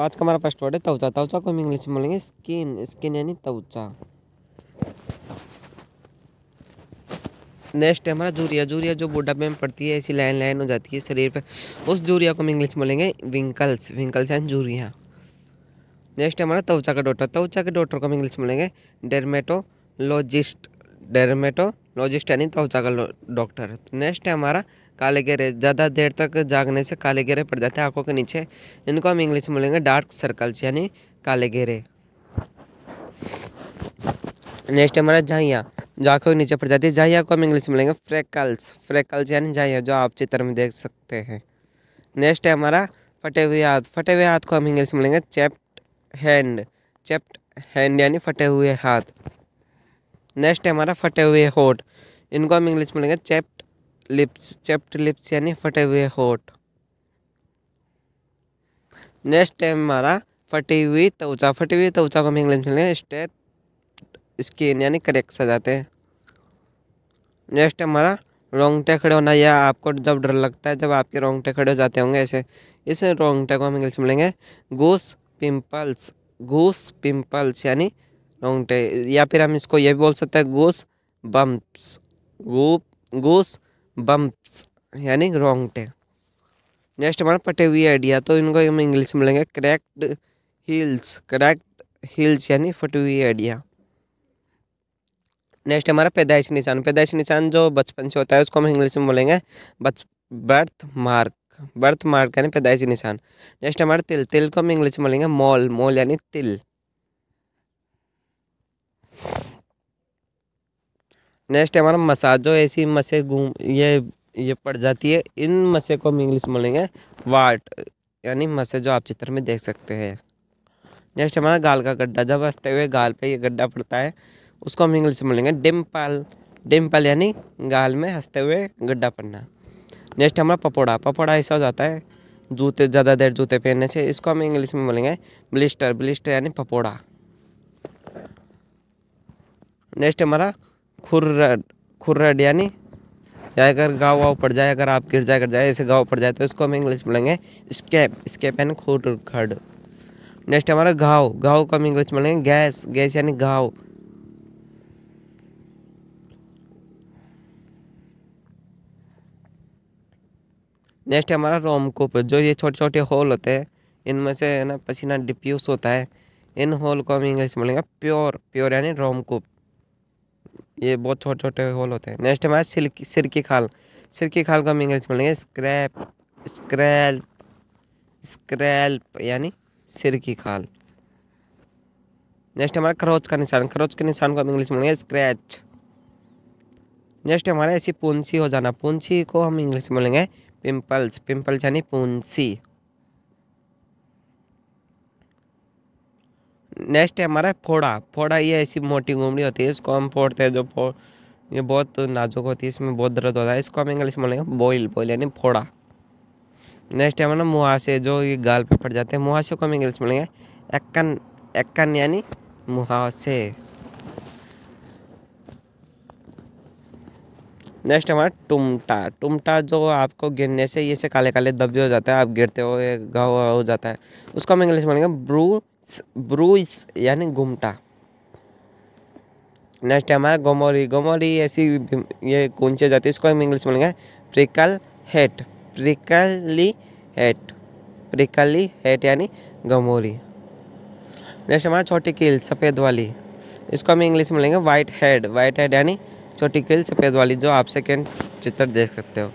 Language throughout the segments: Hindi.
आज का हमारा फर्स्ट वर्ड है तवचा तवचा को हम इंग्लिश में बोलेंगे स्किन स्किन यानी तवचा नेक्स्ट है हमारा जूरिया जूरिया जो बुढ़ापे में पड़ती है ऐसी लाइन लाइन हो जाती है शरीर पे उस जूरिया को हम इंग्लिश में बोलेंगे विंकल्स विंकल्स एंड जूरिया नेक्स्ट है हमारा तवचा का डॉक्टर तवचा के डॉक्टर को हम इंग्लिश में बोलेंगे डेरमेटोलॉजिस्ट डेरमेटोलॉजिस्ट यानी तवचा का डॉक्टर नेक्स्ट है हमारा काले गेरे ज़्यादा देर तक जागने से काले गेरे पड़ जाते हैं आंखों के नीचे इनको हम इंग्लिश में बोलेंगे डार्क सर्कल्स यानी काले गेरे नेक्स्ट हमारा झाइया जो आँखों के नीचे पड़ जाती है झाइया को हम इंग्लिश में बोलेंगे फ्रेकल्स फ्रेकल्स यानी झाइया जो आप चित्र में देख सकते हैं नेक्स्ट है हमारा फटे हुए हाथ फटे हुए हाथ को हम इंग्लिश में बोलेंगे चैप्ट हैंड चैप्ट हैंड यानी फटे हुए हाथ नेक्स्ट है हमारा फटे हुए होठ इनको हम इंग्लिश में बोलेंगे चैप्ट लिप्स चेप्ट लिप्स यानी फटे हुए होठ नेक्स्ट टाइम हमारा फटी हुई त्वचा फटी हुई त्वचा को हम इंग्लिश में स्टेप स्किन यानी करेक्ट सजाते हैं नेक्स्ट हमारा रोंगटे खड़े होना या आपको जब डर लगता है जब आपके रोंगटे खड़े हो जाते होंगे ऐसे इस रोंगटे को हम इंग्लिश में लेंगे घूस पिम्पल्स घूस पिंपल्स यानी रोंगटे या फिर हम इसको ये भी बोल सकते हैं घूस बम्प्स घूप घूस बम्प्स यानी रोंगटे नेक्स्ट हमारा पटे हुए आइडिया तो इनको हम इंग्लिश में लेंगे क्रैक्ड हील्स क्रैक्ड हील्स यानी फटी हुई आइडिया नेक्स्ट हमारा पैदाइश निशान पैदाइश निशान जो बचपन से होता है उसको हम इंग्लिश में बोलेंगे बच बर्थ मार्क बर्थ मार्क यानी पैदाइशी निशान नेक्स्ट हमारा तिल तिल को हम इंग्लिश में बोलेंगे मॉल मॉल यानी तिल नेक्स्ट है हमारा मसाजो ऐसी मसे घूम ये ये पड़ जाती है इन मसे को हम इंग्लिश बोलेंगे वाट यानी मसे जो आप चित्र में देख सकते हैं नेक्स्ट हमारा गाल का गड्ढा जब हंसते हुए गाल पे ये गड्ढा पड़ता है उसको हम इंग्लिश में बोलेंगे डिम्पल डिम्पल यानी गाल में हंसते हुए गड्ढा पड़ना नेक्स्ट हमारा पपौड़ा पपौड़ा ऐसा हो जाता है जूते ज़्यादा देर जूते पहनने से इसको हम इंग्लिश में बोलेंगे ब्लिस्टर ब्लिस्टर यानी पपौड़ा नेक्स्ट हमारा खुर्रड खुर्रड यानी या अगर गाँव वाव पड़ जाए अगर आप गिर जाए गिर जाए ऐसे गाँव पड़ जाए तो इसको हम इंग्लिश बोलेंगे स्केप स्केप यानी खड़ नेक्स्ट हमारा गाँव गाँव को हम इंग्लिश बोलेंगे गैस गैस यानी गाँव नेक्स्ट हमारा रोमकूप जो ये छोटे छोटे होल होते हैं इनमें से ना पसीना डिप्यूस होता है इन होल को हम इंग्लिश बोलेंगे प्योर प्योर यानी रोमकूप ये बहुत छोटे छोटे होल होते हैं नेक्स्ट हमारे सिर की खाल सिर की खाल को हम इंग्लिश बोलेंगे स्क्रैप स्क्रैल्प स्क्रैल्प यानी सिर की खाल नेक्स्ट हमारा खरोच का निशान खरोच के निशान को हम इंग्लिश में बोलेंगे स्क्रैच नेक्स्ट हमारा ऐसी पुंसी हो जाना पुंसी को हम इंग्लिश में बोलेंगे पिम्पल्स पिम्पल्स यानी पुंसी नेक्स्ट है हमारा फोड़ा फोड़ा ये ऐसी मोटी घूमड़ी होती है इसको हम फोड़ते हैं जो फोड़ ये बहुत नाजुक होती है इसमें बहुत दर्द होता है इसको हम इंग्लिश में बोलेंगे बॉइल बॉइल यानी फोड़ा नेक्स्ट है हमारा मुहासे जो ये गाल पे पड़ जाते हैं मुहासे को हम इंग्लिश में एक्कन एक्कन यानी मुहासे नेक्स्ट हमारा टुमटा टुमटा जो आपको गिरने से ये से काले काले दबे हो जाते हैं आप गिरते हो ये घाव हो जाता है उसको हम इंग्लिश में बोलेंगे ब्रू ब्रूस यानी घुमटा नेक्स्ट है हमारा गोमोरी गोमोरी ऐसी ये कौन सी जाती है इसको हम इंग्लिश बोलेंगे prickle heat prickly heat prickly heat यानी गमोरी नेक्स्ट हमारा छोटी कील सफ़ेद वाली इसको हम इंग्लिश में लेंगे वाइट हेड वाइट हेड यानी छोटी कील सफ़ेद वाली जो आप सेकेंड चित्र देख सकते हो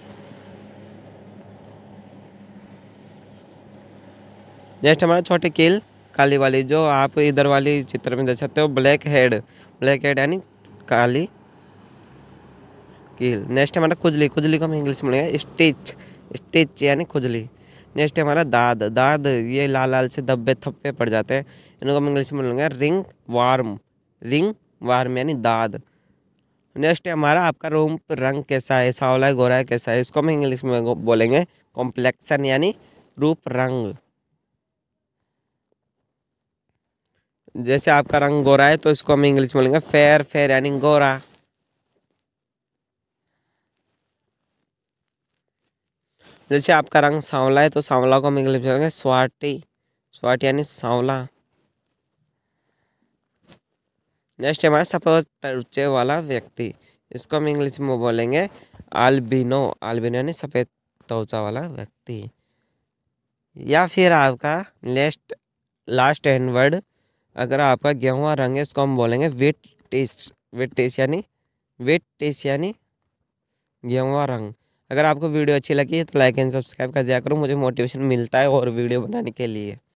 नेक्स्ट हमारा छोटी कील काली वाली जो आप इधर वाली चित्र में देख सकते हो ब्लैक हेड ब्लैक हेड यानी काली कील नेक्स्ट हमारा खुजली खुजली को हम इंग्लिश में बोलेंगे स्टिच स्टिच यानी खुजली नेक्स्ट हमारा दाद दाद ये लाल लाल से धब्बे थप्पे पड़ जाते हैं इनको हम इंग्लिश में लेंगे रिंग वार्म रिंग वार्म यानी दाद नेक्स्ट हमारा आपका रूम रंग कैसा है सावला है गोरा है कैसा है इसको हम इंग्लिश में बोलेंगे कॉम्प्लेक्सन यानी रूप रंग जैसे आपका रंग गोरा है तो इसको हम इंग्लिश में लेंगे फेयर फेयर यानी गोरा जैसे आपका रंग सांवला है तो सांवला को हम इंग्लिश में लेंगे स्वाटी स्वाटी यानी सांवला नेक्स्ट हमारे सपोज तरुचे वाला व्यक्ति इसको हम इंग्लिश में बोलेंगे आल्बिनो आल्बिनो यानी सफ़ेद त्वचा वाला व्यक्ति या फिर आपका नेक्स्ट लास्ट एंड वर्ड अगर आपका गेहूँ और रंग है इसको हम बोलेंगे वेट टेस्ट वेट टेस्ट यानी वेट टेस्ट यानी गेहूँ और रंग अगर आपको वीडियो अच्छी लगी है तो लाइक एंड सब्सक्राइब कर दिया करो मुझे मोटिवेशन मिलता है और वीडियो बनाने के लिए